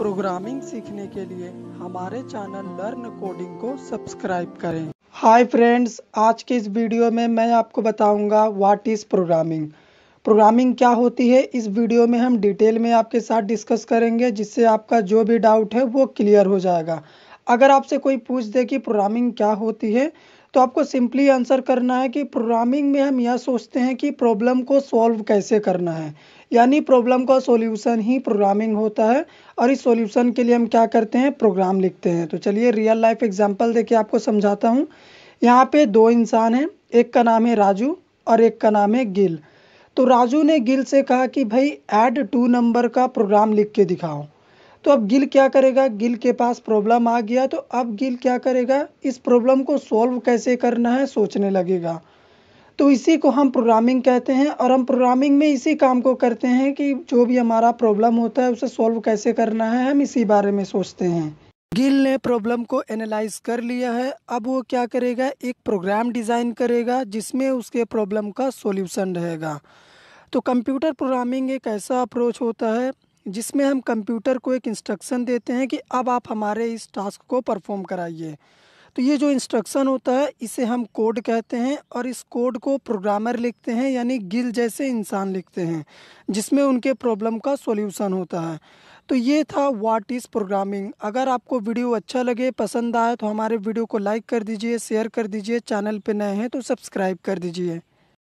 programming सीखने के लिए हमारे चैनल लर्न कोडिंग को सब्सक्राइब करें हाय फ्रेंड्स आज के इस वीडियो में मैं आपको बताऊंगा व्हाट इज़ प्रोग्रामिंग प्रोग्रामिंग क्या होती है इस वीडियो में हम डिटेल में आपके साथ डिस्कस करेंगे जिससे आपका जो भी डाउट है वो क्लियर हो जाएगा अगर आपसे कोई पूछ दे कि प्रोग्रामिंग क्या होती है तो आपको सिंपली आंसर करना है कि प्रोग्रामिंग में हम यह सोचते हैं कि प्रॉब्लम को सॉल्व कैसे करना है यानी प्रॉब्लम का सॉल्यूशन ही प्रोग्रामिंग होता है और इस सॉल्यूशन के लिए हम क्या करते हैं प्रोग्राम लिखते हैं तो चलिए रियल लाइफ एग्जाम्पल देखिए आपको समझाता हूँ यहाँ पे दो इंसान हैं एक का नाम है राजू और एक का नाम है गिल तो राजू ने गिल से कहा कि भाई ऐड टू नंबर का प्रोग्राम लिख के दिखाओ तो अब गिल क्या करेगा गिल के पास प्रॉब्लम आ गया तो अब गिल क्या करेगा इस प्रॉब्लम को सॉल्व कैसे करना है सोचने लगेगा तो इसी को हम प्रोग्रामिंग कहते हैं और हम प्रोग्रामिंग में इसी काम को करते हैं कि जो भी हमारा प्रॉब्लम होता है उसे सॉल्व कैसे करना है हम इसी बारे में सोचते हैं गिल ने प्रॉब्लम को एनालाइज कर लिया है अब वो क्या करेगा एक प्रोग्राम डिज़ाइन करेगा जिसमें उसके प्रॉब्लम का सॉल्यूशन रहेगा तो कंप्यूटर प्रोग्रामिंग एक ऐसा अप्रोच होता है जिसमें हम कंप्यूटर को एक इंस्ट्रक्शन देते हैं कि अब आप हमारे इस टास्क को परफॉर्म कराइए तो ये जो इंस्ट्रक्शन होता है इसे हम कोड कहते हैं और इस कोड को प्रोग्रामर लिखते हैं यानी गिल जैसे इंसान लिखते हैं जिसमें उनके प्रॉब्लम का सॉल्यूशन होता है तो ये था व्हाट इज़ प्रोग्रामिंग अगर आपको वीडियो अच्छा लगे पसंद आए तो हमारे वीडियो को लाइक कर दीजिए शेयर कर दीजिए चैनल पर नए हैं तो सब्सक्राइब कर दीजिए